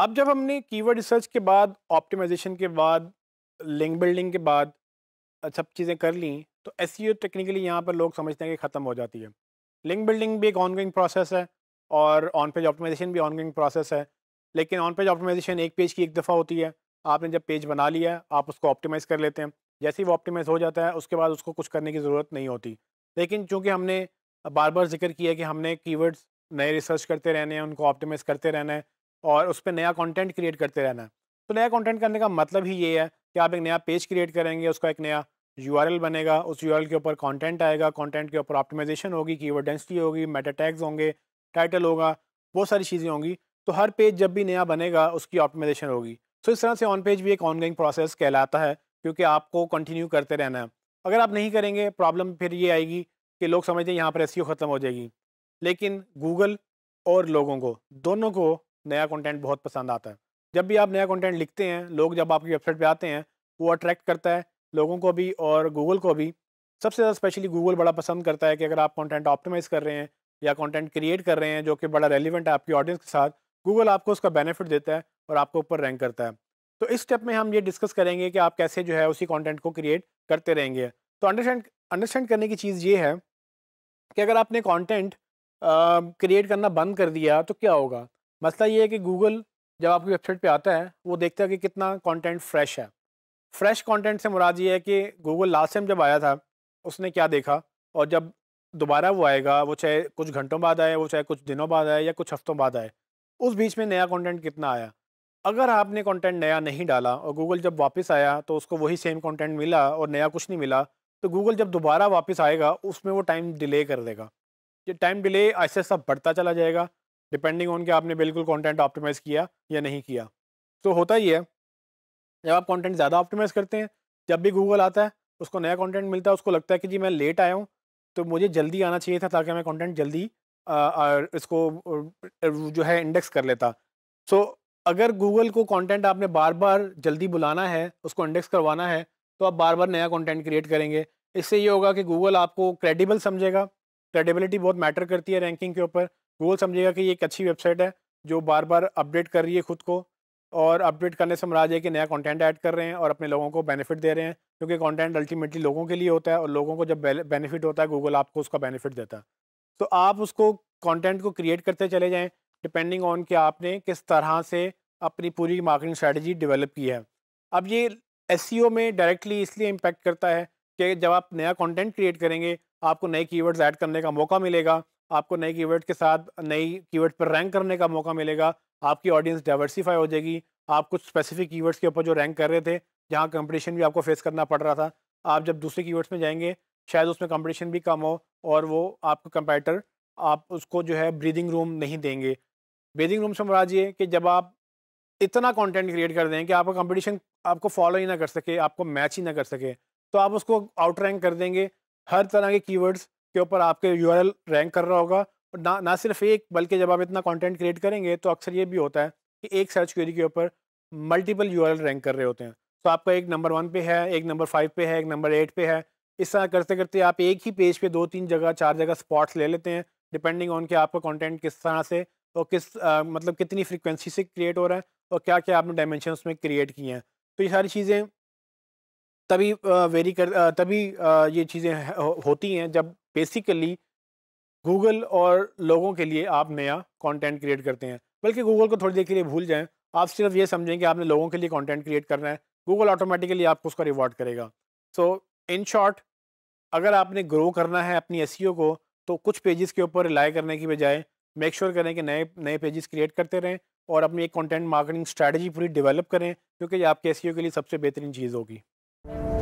अब जब हमने कीवर्ड रिसर्च के बाद ऑप्टिमाइजेशन के बाद लिंक बिल्डिंग के बाद सब चीज़ें कर ली तो एस e टेक्निकली यहाँ पर लोग समझते हैं कि ख़त्म हो जाती है लिंक बिल्डिंग भी एक ऑनगोइंग प्रोसेस है और ऑन पेज ऑप्टिमाइजेशन भी ऑनगोइंग प्रोसेस है लेकिन ऑन पेज ऑप्टिमाइजेशन एक पेज की एक दफ़ा होती है आपने जब पेज बना लिया आप उसको ऑप्टिमाइज़ कर लेते हैं जैसे ही वो ऑप्टिमाइज़ हो जाता है उसके बाद उसको कुछ करने की ज़रूरत नहीं होती लेकिन चूँकि हमने बार बार जिक्र किया कि हमने कीवर्ड्स नए रिसर्च करते रहने हैं उनको ऑप्टिमाइज़ करते रहना है और उस पर नया कंटेंट क्रिएट करते रहना है तो नया कंटेंट करने का मतलब ही ये है कि आप एक नया पेज क्रिएट करेंगे उसका एक नया यू बनेगा उस यू के ऊपर कॉन्टेंट आएगा कॉन्टेंट के ऊपर ऑप्टिमाइजेशन होगी कीवर्ड डेंसिटी होगी मेटा टैग्स होंगे टाइटल होगा वो सारी चीज़ें होंगी तो हर पेज जब भी नया बनेगा उसकी ऑप्टिमाइजेशन होगी सो तो इस तरह से ऑन पेज भी एक ऑनगोइंग प्रोसेस कहलाता है क्योंकि आपको कंटिन्यू करते रहना है अगर आप नहीं करेंगे प्रॉब्लम फिर ये आएगी कि लोग समझते हैं यहाँ पर एस e ख़त्म हो जाएगी लेकिन गूगल और लोगों को दोनों को नया कंटेंट बहुत पसंद आता है जब भी आप नया कंटेंट लिखते हैं लोग जब आपकी वेबसाइट पे आते हैं वो अट्रैक्ट करता है लोगों को भी और गूगल को भी सबसे ज़्यादा स्पेशली गूगल बड़ा पसंद करता है कि अगर आप कॉन्टेंट ऑप्टिमाइज़ कर रहे हैं या कॉन्टेंट क्रिएट कर रहे हैं जो कि बड़ा रेलिवेंट है आपकी ऑडियंस के साथ गूगल आपको उसका बेनिफिट देता है और आपको ऊपर रैंक करता है तो इस स्टेप में हम ये डिस्कस करेंगे कि आप कैसे जो है उसी कॉन्टेंट को क्रिएट करते रहेंगे तो अंडरस्टैंड अंडरस्टैंड करने की चीज़ ये है कि अगर आपने कंटेंट क्रिएट करना बंद कर दिया तो क्या होगा मसला ये है कि गूगल जब आपकी वेबसाइट पे आता है वो देखता है कि कितना कंटेंट फ्रेश है फ्रेश कंटेंट से मुराद ये है कि गूगल लास्ट टाइम जब आया था उसने क्या देखा और जब दोबारा वो आएगा वो चाहे कुछ घंटों बाद आए वो चाहे कुछ दिनों बाद आए या कुछ हफ्तों बाद आए उस बीच में नया कॉन्टेंट कितना आया अगर आपने कॉन्टेंट नया नहीं डाला और गूगल जब वापस आया तो उसको वही सेम कॉन्टेंट मिला और नया कुछ नहीं मिला तो गूगल जब दोबारा वापस आएगा उसमें वो टाइम डिले कर देगा ये टाइम डिले ऐसे ऐसा बढ़ता चला जाएगा डिपेंडिंग ऑन कि आपने बिल्कुल कंटेंट ऑप्टिमाइज़ किया या नहीं किया तो होता ही है जब आप कंटेंट ज़्यादा ऑप्टिमाइज़ करते हैं जब भी गूगल आता है उसको नया कंटेंट मिलता है उसको लगता है कि जी मैं लेट आया हूँ तो मुझे जल्दी आना चाहिए था ताकि मैं कंटेंट जल्दी आ, आ, इसको जो है इंडेक्स कर लेता सो so, अगर गूगल को कंटेंट आपने बार बार जल्दी बुलाना है उसको इंडेक्स करवाना है तो आप बार बार नया कंटेंट क्रिएट करेंगे इससे ये होगा कि गूगल आपको क्रेडिबल समझेगा क्रेडिबिलिटी बहुत मैटर करती है रैंकिंग के ऊपर गूगल समझेगा कि ये एक अच्छी वेबसाइट है जो बार बार अपडेट कर रही है खुद को और अपडेट करने से मराज है कि नया कंटेंट ऐड कर रहे हैं और अपने लोगों को बेनिफिट दे रहे हैं क्योंकि कंटेंट अल्टीमेटली लोगों के लिए होता है और लोगों को जब बेनिफिट होता है गूगल आपको उसका बेनिफिट देता है तो आप उसको कंटेंट को क्रिएट करते चले जाएं डिपेंडिंग ऑन कि आपने किस तरह से अपनी पूरी मार्केटिंग स्ट्रेटजी डिवेलप की है अब ये एस में डायरेक्टली इसलिए इम्पेक्ट करता है कि जब आप नया कॉन्टेंट क्रिएट करेंगे आपको नए कीवर्ड्स ऐड करने का मौका मिलेगा आपको नए कीवर्ड के साथ नई कीवर्ड पर रैंक करने का मौका मिलेगा आपकी ऑडियंस डाइवर्सिफाई हो जाएगी आप कुछ स्पेसिफिक कीवर्ड्स के ऊपर जो रैंक कर रहे थे जहाँ कंपटीशन भी आपको फेस करना पड़ रहा था आप जब दूसरे कीवर्ड्स में जाएंगे शायद उसमें कंपटीशन भी कम हो और वो आपका कंपेटर आप उसको जो है ब्रीदिंग रूम नहीं देंगे ब्रीदिंग रूम से मराज ये कि जब आप इतना कंटेंट क्रिएट कर दें कि आपका कंपटीशन आपको फॉलो ही ना कर सके आपको मैच ही ना कर सके तो आप उसको आउट रैंक कर देंगे हर तरह के कीवर्ड्स के ऊपर आपके यू रैंक कर रहा होगा और ना ना सिर्फ एक बल्कि जब आप इतना कंटेंट क्रिएट करेंगे तो अक्सर ये भी होता है कि एक सर्च क्वेरी के ऊपर मल्टीपल यू रैंक कर रहे होते हैं तो आपका एक नंबर वन पे है एक नंबर फाइव पे है एक नंबर एट पे है इस तरह करते करते आप एक ही पेज पे दो तीन जगह चार जगह स्पॉट्स ले लेते हैं डिपेंडिंग ऑन कि आपका कॉन्टेंट किस तरह से और किस आ, मतलब कितनी फ्रिक्वेंसी से क्रिएट हो रहा है और क्या क्या आपने डायमेंशन उसमें क्रिएट किए हैं तो ये सारी चीज़ें तभी वेरी कर तभी ये चीज़ें होती हैं जब बेसिकली गूगल और लोगों के लिए आप नया कंटेंट क्रिएट करते हैं बल्कि गूगल को थोड़ी देर के लिए भूल जाएं आप सिर्फ ये समझें कि आपने लोगों के लिए कंटेंट क्रिएट करना है गूगल ऑटोमेटिकली आपको उसका रिवॉर्ड करेगा सो इन शॉर्ट अगर आपने ग्रो करना है अपनी एस e को तो कुछ पेजेस के ऊपर रिलाई करने की बजाय मेक श्योर करें कि नए नए पेजेस क्रिएट करते रहें और अपनी एक कंटेंट मार्केटिंग स्ट्रेटजी पूरी डेवलप करें क्योंकि ये आपके एस e के लिए सबसे बेहतरीन चीज़ होगी